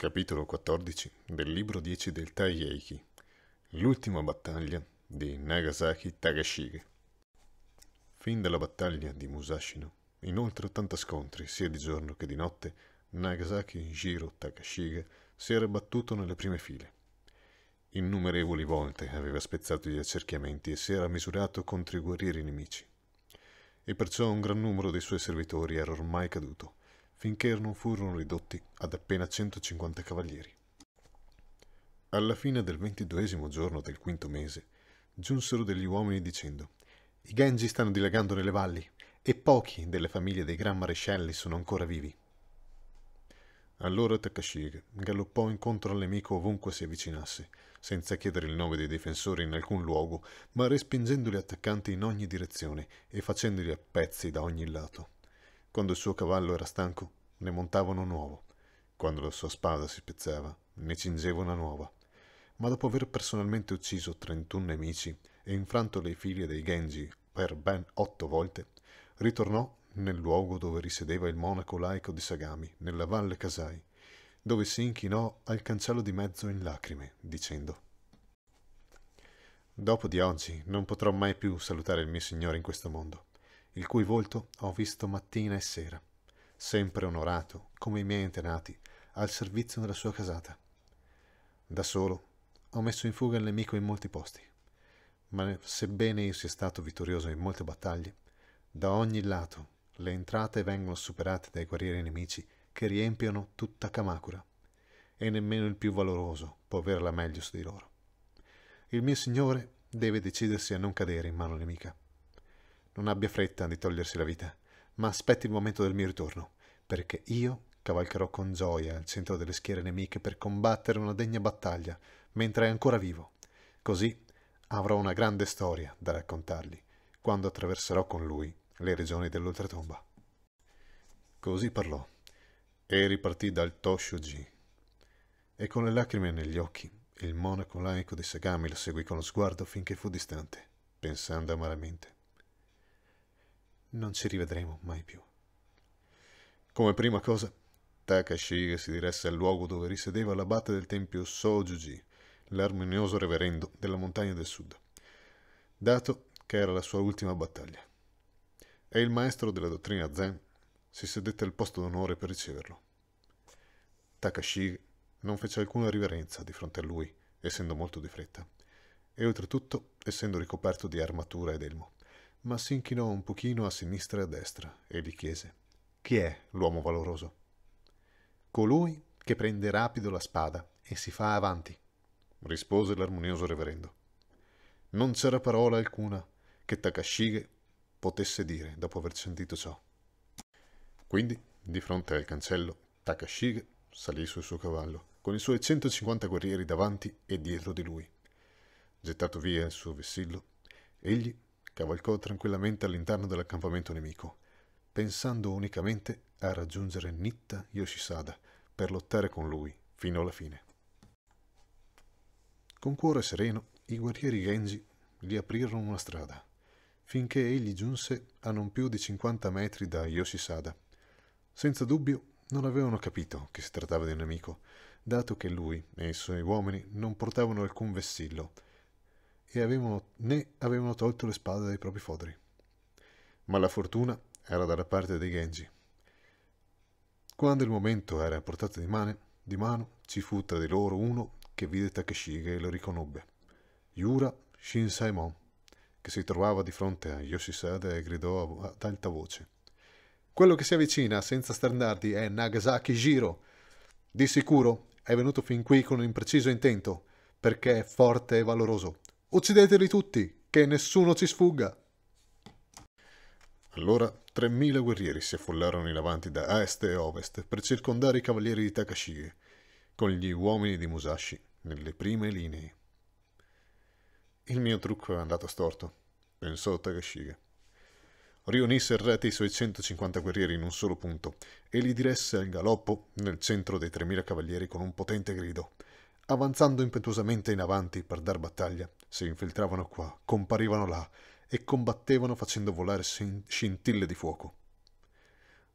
Capitolo 14 del libro 10 del Taieiki L'ultima battaglia di Nagasaki Tagashige Fin dalla battaglia di Musashino, in oltre 80 scontri sia di giorno che di notte, Nagasaki Jiro Takashige si era battuto nelle prime file. Innumerevoli volte aveva spezzato gli accerchiamenti e si era misurato contro i guerrieri nemici. E perciò un gran numero dei suoi servitori era ormai caduto finché non furono ridotti ad appena 150 cavalieri. Alla fine del ventiduesimo giorno del quinto mese giunsero degli uomini dicendo «I Gangi stanno dilagando nelle valli e pochi delle famiglie dei gran marescialli sono ancora vivi». Allora Takashige galoppò incontro al nemico ovunque si avvicinasse, senza chiedere il nome dei difensori in alcun luogo, ma respingendo gli attaccanti in ogni direzione e facendoli a pezzi da ogni lato. Quando il suo cavallo era stanco, ne montava uno nuovo. Quando la sua spada si spezzava, ne cingeva una nuova. Ma dopo aver personalmente ucciso 31 nemici e infranto le figlie dei Genji per ben otto volte, ritornò nel luogo dove risiedeva il monaco laico di Sagami, nella valle Kasai, dove si inchinò al cancello di mezzo in lacrime, dicendo Dopo di oggi non potrò mai più salutare il mio signore in questo mondo il cui volto ho visto mattina e sera, sempre onorato, come i miei antenati, al servizio della sua casata. Da solo ho messo in fuga il nemico in molti posti, ma sebbene io sia stato vittorioso in molte battaglie, da ogni lato le entrate vengono superate dai guerrieri nemici che riempiono tutta Kamakura, e nemmeno il più valoroso può averla meglio su di loro. Il mio signore deve decidersi a non cadere in mano nemica non abbia fretta di togliersi la vita, ma aspetti il momento del mio ritorno, perché io cavalcherò con gioia al centro delle schiere nemiche per combattere una degna battaglia mentre è ancora vivo. Così avrò una grande storia da raccontargli quando attraverserò con lui le regioni dell'oltretomba. Così parlò e ripartì dal Toshuji. E con le lacrime negli occhi, il monaco laico di Sagami lo seguì con lo sguardo finché fu distante, pensando amaramente non ci rivedremo mai più. Come prima cosa, Takashige si diresse al luogo dove risiedeva l'abate del tempio Sojuji, l'armonioso reverendo della montagna del sud, dato che era la sua ultima battaglia. E il maestro della dottrina Zen si sedette al posto d'onore per riceverlo. Takashige non fece alcuna riverenza di fronte a lui, essendo molto di fretta, e oltretutto essendo ricoperto di armatura ed elmo ma si inchinò un pochino a sinistra e a destra e gli chiese Chi è l'uomo valoroso? Colui che prende rapido la spada e si fa avanti, rispose l'armonioso reverendo. Non c'era parola alcuna che Takashige potesse dire dopo aver sentito ciò. Quindi, di fronte al cancello, Takashige salì sul suo cavallo, con i suoi 150 guerrieri davanti e dietro di lui. Gettato via il suo vessillo, egli cavalcò tranquillamente all'interno dell'accampamento nemico, pensando unicamente a raggiungere Nitta Yoshisada per lottare con lui fino alla fine. Con cuore sereno, i guerrieri Genji gli aprirono una strada, finché egli giunse a non più di 50 metri da Yoshisada. Senza dubbio non avevano capito che si trattava di un nemico, dato che lui e i suoi uomini non portavano alcun vessillo, e avevano, né avevano tolto le spade dai propri foderi. Ma la fortuna era dalla parte dei Genji. Quando il momento era a portata di, mane, di mano, ci fu tra di loro uno che vide Takeshige e lo riconobbe. Yura Shin Saimon, che si trovava di fronte a Yoshisada e gridò ad alta voce. Quello che si avvicina senza sterdardi è Nagasaki Jiro. Di sicuro è venuto fin qui con un impreciso intento, perché è forte e valoroso. Uccideteli tutti, che nessuno ci sfugga. Allora 3.000 guerrieri si affollarono in avanti da est e ovest per circondare i cavalieri di Takashige, con gli uomini di Musashi nelle prime linee. Il mio trucco è andato storto, pensò Takashige. Riunisse il rete i suoi 150 guerrieri in un solo punto e li diresse al galoppo nel centro dei 3.000 cavalieri con un potente grido, avanzando impetuosamente in avanti per dar battaglia si infiltravano qua, comparivano là e combattevano facendo volare scintille di fuoco.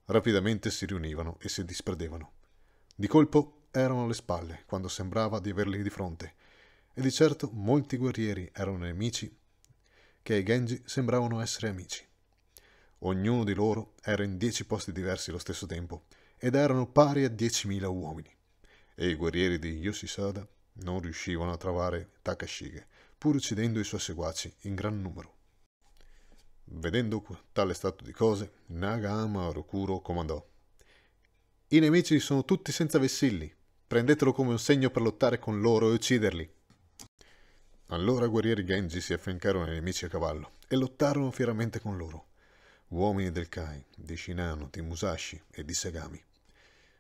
Rapidamente si riunivano e si disperdevano. Di colpo erano alle spalle, quando sembrava di averli di fronte, e di certo molti guerrieri erano nemici che ai Genji sembravano essere amici. Ognuno di loro era in dieci posti diversi allo stesso tempo ed erano pari a 10.000 uomini. E i guerrieri di Yoshisada non riuscivano a trovare Takashige, pur uccidendo i suoi seguaci in gran numero. Vedendo tale stato di cose, Nagahama Rokuro comandò i nemici sono tutti senza vessilli. Prendetelo come un segno per lottare con loro e ucciderli. Allora i guerrieri Genji si affiancarono ai nemici a cavallo e lottarono fieramente con loro. Uomini del Kai, di Shinano, di Musashi e di Sagami.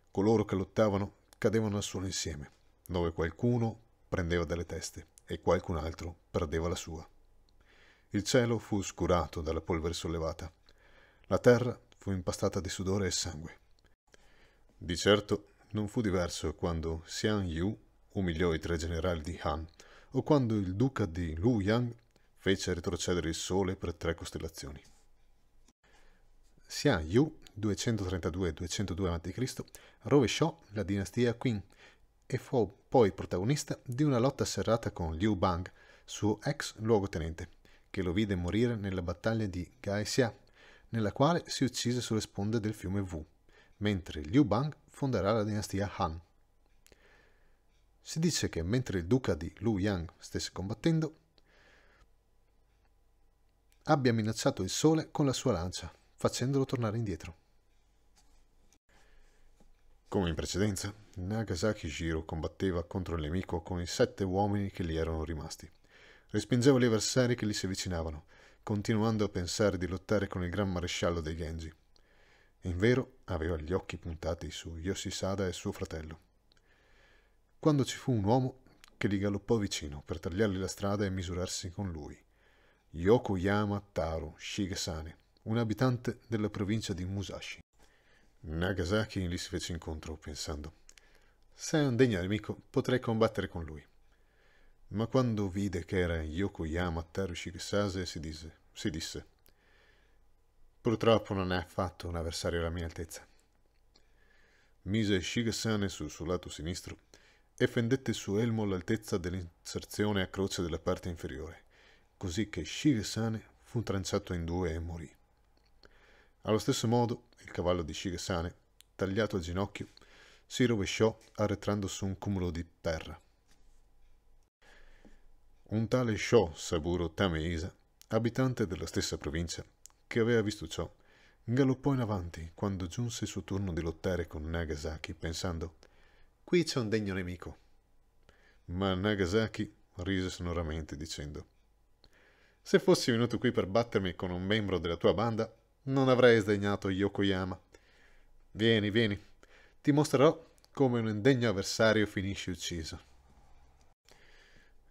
Coloro che lottavano cadevano al suolo insieme, dove qualcuno prendeva delle teste e qualcun altro perdeva la sua. Il cielo fu oscurato dalla polvere sollevata. La terra fu impastata di sudore e sangue. Di certo non fu diverso quando Xiang Yu umiliò i tre generali di Han o quando il duca di Lu Yang fece retrocedere il sole per tre costellazioni. Xiang Yu 232-202 a.C. rovesciò la dinastia Qin e fu poi protagonista di una lotta serrata con Liu Bang, suo ex luogotenente, che lo vide morire nella battaglia di Gaixia, nella quale si uccise sulle sponde del fiume Wu, mentre Liu Bang fonderà la dinastia Han. Si dice che mentre il duca di Lu Yang stesse combattendo, abbia minacciato il sole con la sua lancia, facendolo tornare indietro. Come in precedenza, Nagasaki Shiro combatteva contro il nemico con i sette uomini che gli erano rimasti. Respingeva gli avversari che gli si avvicinavano, continuando a pensare di lottare con il gran maresciallo dei Genji. Invero aveva gli occhi puntati su Yoshisada e suo fratello. Quando ci fu un uomo che gli galoppò vicino per tagliargli la strada e misurarsi con lui. Yokoyama Taro Shigesane, un abitante della provincia di Musashi. Nagasaki gli si fece incontro pensando se è un degno nemico potrei combattere con lui. Ma quando vide che era Yokoyama Tarushi Kisase si disse, si disse Purtroppo non è affatto un avversario alla mia altezza. Mise Shigesane sul suo lato sinistro e fendette il suo elmo all'altezza dell'inserzione a croce della parte inferiore, così che Shigesane fu tranciato in due e morì. Allo stesso modo, il cavallo di Shigesane, tagliato a ginocchio, si rovesciò arretrando su un cumulo di terra. Un tale Sho Saburo Tameisa, abitante della stessa provincia, che aveva visto ciò, galoppò in avanti quando giunse il suo turno di lottare con Nagasaki, pensando Qui c'è un degno nemico. Ma Nagasaki rise sonoramente dicendo Se fossi venuto qui per battermi con un membro della tua banda, non avrei sdegnato Yokoyama. Vieni, vieni, ti mostrerò come un indegno avversario finisce ucciso.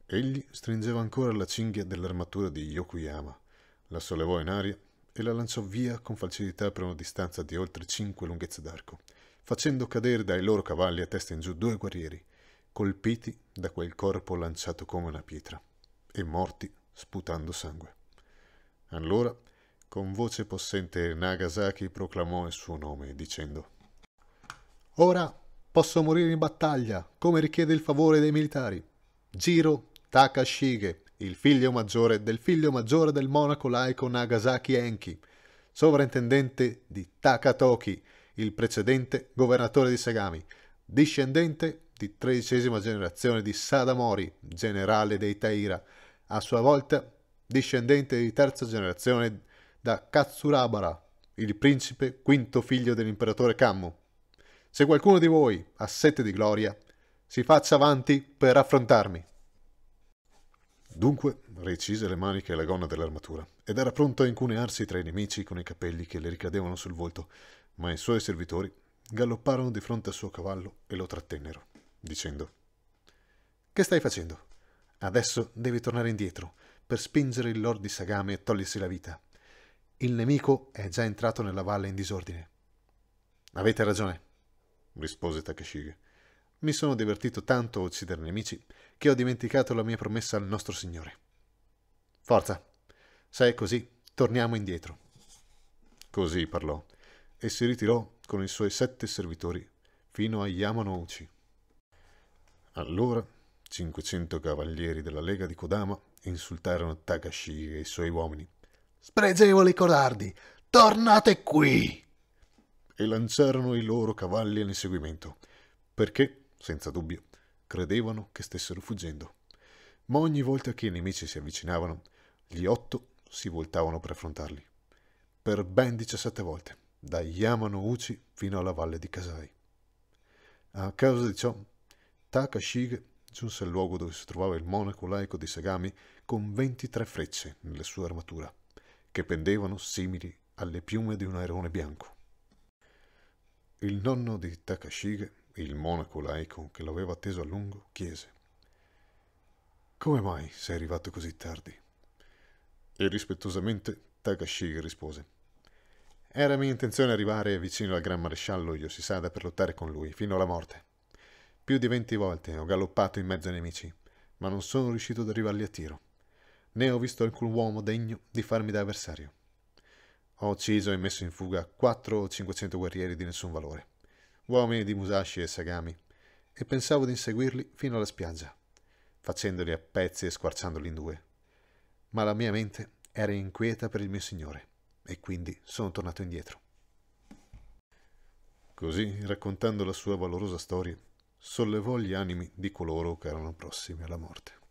Egli stringeva ancora la cinghia dell'armatura di Yokoyama, la sollevò in aria e la lanciò via con facilità per una distanza di oltre cinque lunghezze d'arco, facendo cadere dai loro cavalli a testa in giù due guerrieri, colpiti da quel corpo lanciato come una pietra, e morti sputando sangue. Allora con voce possente Nagasaki proclamò il suo nome dicendo Ora posso morire in battaglia, come richiede il favore dei militari. Giro Takashige, il figlio maggiore del figlio maggiore del monaco laico Nagasaki Enki, sovrintendente di Takatoki, il precedente governatore di Sagami, discendente di tredicesima generazione di Sadamori, generale dei Taira, a sua volta discendente di terza generazione di da Katsurabara, il principe quinto figlio dell'imperatore Kammu. Se qualcuno di voi ha sete di gloria, si faccia avanti per affrontarmi. Dunque recise le maniche e la gonna dell'armatura ed era pronto a incunearsi tra i nemici con i capelli che le ricadevano sul volto, ma i suoi servitori galopparono di fronte al suo cavallo e lo trattennero, dicendo Che stai facendo? Adesso devi tornare indietro per spingere il Lord di Sagame a togliersi la vita. Il nemico è già entrato nella valle in disordine. Avete ragione, rispose Takeshige. Mi sono divertito tanto a uccidere nemici che ho dimenticato la mia promessa al nostro Signore. Forza, se è così, torniamo indietro. Così parlò e si ritirò con i suoi sette servitori fino a Yamanouchi. Allora, 500 cavalieri della Lega di Kodama insultarono Takashige e i suoi uomini Spregevoli codardi, tornate qui! E lanciarono i loro cavalli all'inseguimento, perché, senza dubbio, credevano che stessero fuggendo. Ma ogni volta che i nemici si avvicinavano, gli otto si voltavano per affrontarli. Per ben 17 volte, da Yamano Uchi fino alla valle di Kasai. A causa di ciò, Takashige giunse al luogo dove si trovava il monaco laico di Sagami con 23 frecce nella sua armatura che pendevano simili alle piume di un aerone bianco. Il nonno di Takashige, il monaco laico che lo aveva atteso a lungo, chiese Come mai sei arrivato così tardi? E rispettosamente Takashige rispose Era mia intenzione arrivare vicino al gran maresciallo Yoshisada per lottare con lui fino alla morte. Più di venti volte ho galoppato in mezzo ai nemici, ma non sono riuscito ad arrivarli a tiro né ho visto alcun uomo degno di farmi da avversario. Ho ucciso e messo in fuga quattro o cinquecento guerrieri di nessun valore, uomini di Musashi e Sagami, e pensavo di inseguirli fino alla spiaggia, facendoli a pezzi e squarciandoli in due. Ma la mia mente era inquieta per il mio signore, e quindi sono tornato indietro. Così, raccontando la sua valorosa storia, sollevò gli animi di coloro che erano prossimi alla morte.